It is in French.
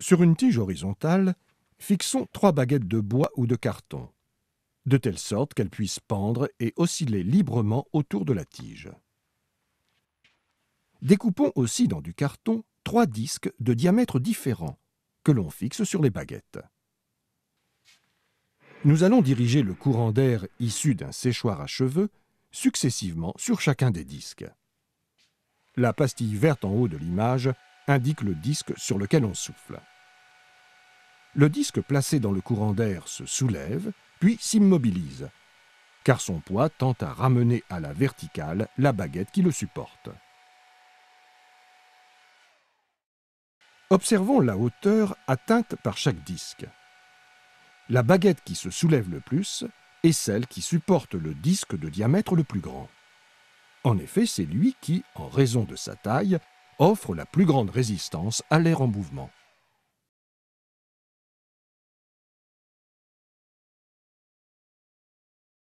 Sur une tige horizontale, fixons trois baguettes de bois ou de carton, de telle sorte qu'elles puissent pendre et osciller librement autour de la tige. Découpons aussi dans du carton trois disques de diamètres différents que l'on fixe sur les baguettes. Nous allons diriger le courant d'air issu d'un séchoir à cheveux successivement sur chacun des disques. La pastille verte en haut de l'image indique le disque sur lequel on souffle. Le disque placé dans le courant d'air se soulève, puis s'immobilise, car son poids tend à ramener à la verticale la baguette qui le supporte. Observons la hauteur atteinte par chaque disque. La baguette qui se soulève le plus est celle qui supporte le disque de diamètre le plus grand. En effet, c'est lui qui, en raison de sa taille, offre la plus grande résistance à l'air en mouvement.